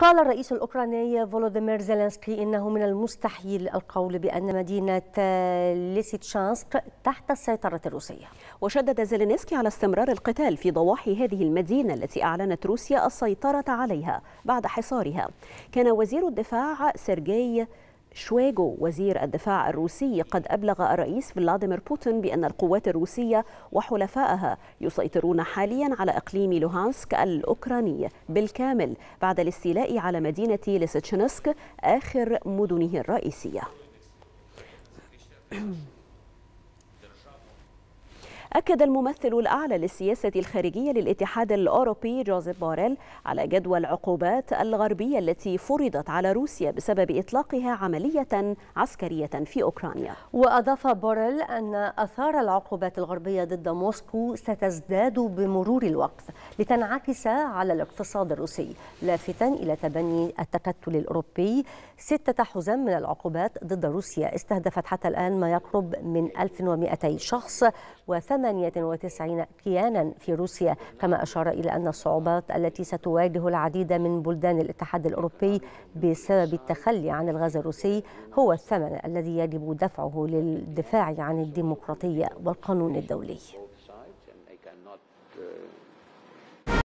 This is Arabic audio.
قال الرئيس الأوكراني فولوديمير زيلينسكي إنه من المستحيل القول بأن مدينة ليسيتشانسك تحت السيطرة الروسية وشدد زيلينسكي على استمرار القتال في ضواحي هذه المدينة التي أعلنت روسيا السيطرة عليها بعد حصارها كان وزير الدفاع سيرجي شويغو وزير الدفاع الروسي قد أبلغ الرئيس فلاديمير بوتين بأن القوات الروسية وحلفائها يسيطرون حاليا على إقليم لوهانسك الأوكراني بالكامل بعد الاستيلاء على مدينة ليستشنسك آخر مدنه الرئيسية أكد الممثل الأعلى للسياسة الخارجية للاتحاد الأوروبي جوزيف بوريل على جدوى العقوبات الغربية التي فرضت على روسيا بسبب إطلاقها عملية عسكرية في أوكرانيا وأضاف بوريل أن أثار العقوبات الغربية ضد موسكو ستزداد بمرور الوقت لتنعكس على الاقتصاد الروسي لافتا إلى تبني التكتل الأوروبي ستة حزم من العقوبات ضد روسيا استهدفت حتى الآن ما يقرب من 1200 شخص 198 كيانا في روسيا كما أشار إلى أن الصعوبات التي ستواجه العديد من بلدان الاتحاد الأوروبي بسبب التخلي عن الغاز الروسي هو الثمن الذي يجب دفعه للدفاع عن الديمقراطية والقانون الدولي